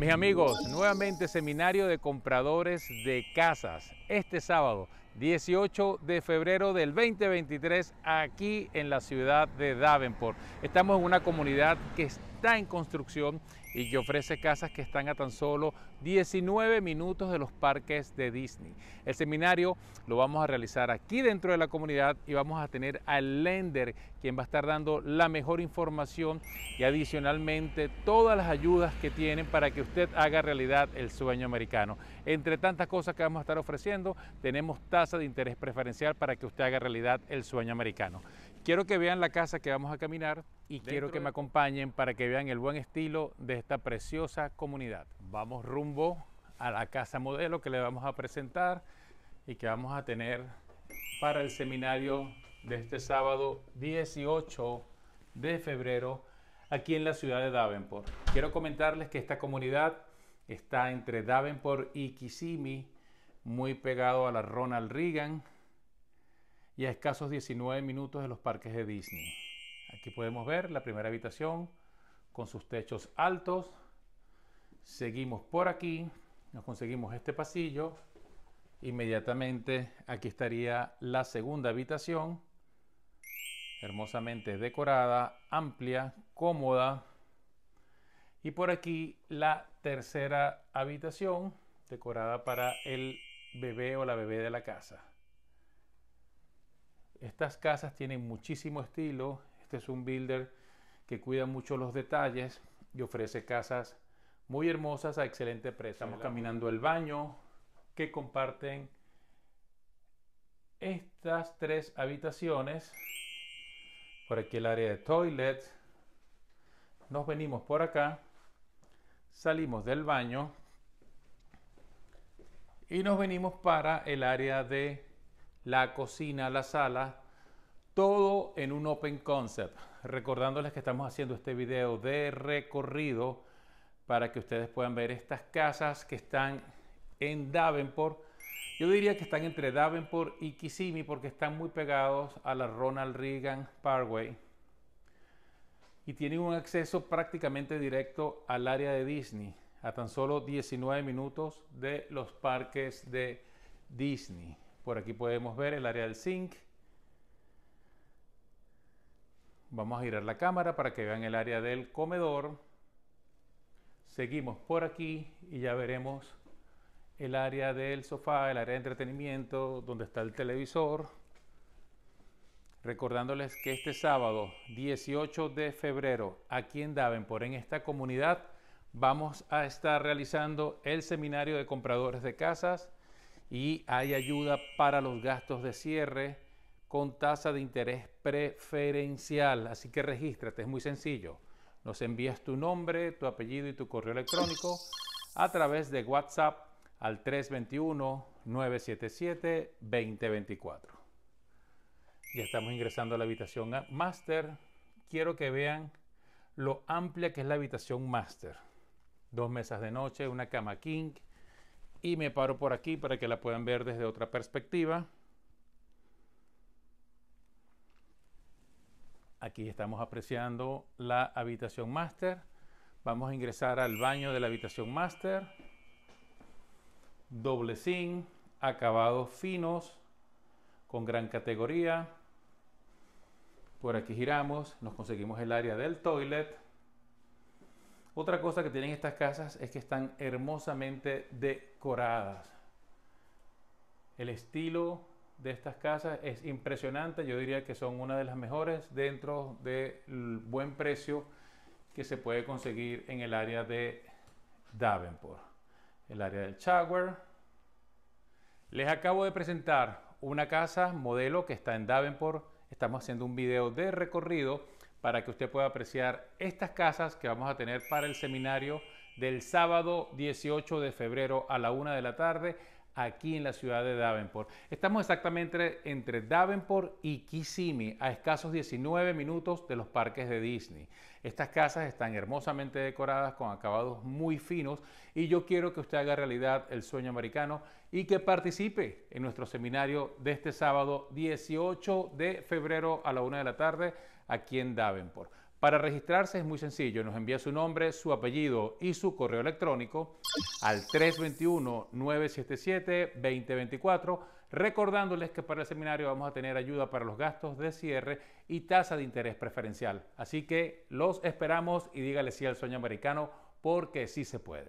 Mis amigos, nuevamente seminario de compradores de casas este sábado 18 de febrero del 2023 aquí en la ciudad de Davenport. Estamos en una comunidad que está está en construcción y que ofrece casas que están a tan solo 19 minutos de los parques de Disney. El seminario lo vamos a realizar aquí dentro de la comunidad y vamos a tener al lender quien va a estar dando la mejor información y adicionalmente todas las ayudas que tienen para que usted haga realidad el sueño americano. Entre tantas cosas que vamos a estar ofreciendo, tenemos tasa de interés preferencial para que usted haga realidad el sueño americano. Quiero que vean la casa que vamos a caminar y quiero que me acompañen para que vean el buen estilo de esta preciosa comunidad. Vamos rumbo a la casa modelo que le vamos a presentar y que vamos a tener para el seminario de este sábado 18 de febrero aquí en la ciudad de Davenport. Quiero comentarles que esta comunidad está entre Davenport y Kissimmee, muy pegado a la Ronald Reagan, y a escasos 19 minutos de los parques de Disney. Aquí podemos ver la primera habitación con sus techos altos. Seguimos por aquí, nos conseguimos este pasillo. Inmediatamente aquí estaría la segunda habitación, hermosamente decorada, amplia, cómoda. Y por aquí la tercera habitación, decorada para el bebé o la bebé de la casa. Estas casas tienen muchísimo estilo. Este es un builder que cuida mucho los detalles y ofrece casas muy hermosas a excelente precio. Estamos caminando el baño que comparten estas tres habitaciones. Por aquí el área de toilet. Nos venimos por acá. Salimos del baño. Y nos venimos para el área de la cocina, la sala, todo en un open concept. Recordándoles que estamos haciendo este video de recorrido para que ustedes puedan ver estas casas que están en Davenport. Yo diría que están entre Davenport y Kissimmee porque están muy pegados a la Ronald Reagan Parkway y tienen un acceso prácticamente directo al área de Disney, a tan solo 19 minutos de los parques de Disney. Por aquí podemos ver el área del sink. Vamos a girar la cámara para que vean el área del comedor. Seguimos por aquí y ya veremos el área del sofá, el área de entretenimiento, donde está el televisor. Recordándoles que este sábado 18 de febrero, aquí en Davenport, en esta comunidad, vamos a estar realizando el seminario de compradores de casas y hay ayuda para los gastos de cierre con tasa de interés preferencial. Así que regístrate, es muy sencillo. Nos envías tu nombre, tu apellido y tu correo electrónico a través de WhatsApp al 321-977-2024. Ya estamos ingresando a la habitación Master. Quiero que vean lo amplia que es la habitación Master. Dos mesas de noche, una cama king, y me paro por aquí para que la puedan ver desde otra perspectiva. Aquí estamos apreciando la habitación máster. Vamos a ingresar al baño de la habitación máster. Doble zinc, acabados finos, con gran categoría. Por aquí giramos, nos conseguimos el área del toilet. Otra cosa que tienen estas casas es que están hermosamente decoradas. El estilo de estas casas es impresionante. Yo diría que son una de las mejores dentro del buen precio que se puede conseguir en el área de Davenport, el área del Chaguar. Les acabo de presentar una casa modelo que está en Davenport. Estamos haciendo un video de recorrido para que usted pueda apreciar estas casas que vamos a tener para el seminario del sábado 18 de febrero a la 1 de la tarde aquí en la ciudad de Davenport. Estamos exactamente entre Davenport y Kissimmee, a escasos 19 minutos de los parques de Disney. Estas casas están hermosamente decoradas con acabados muy finos y yo quiero que usted haga realidad el sueño americano y que participe en nuestro seminario de este sábado 18 de febrero a la 1 de la tarde aquí en Davenport. Para registrarse es muy sencillo, nos envía su nombre, su apellido y su correo electrónico al 321-977-2024, recordándoles que para el seminario vamos a tener ayuda para los gastos de cierre y tasa de interés preferencial. Así que los esperamos y dígale sí al sueño americano porque sí se puede.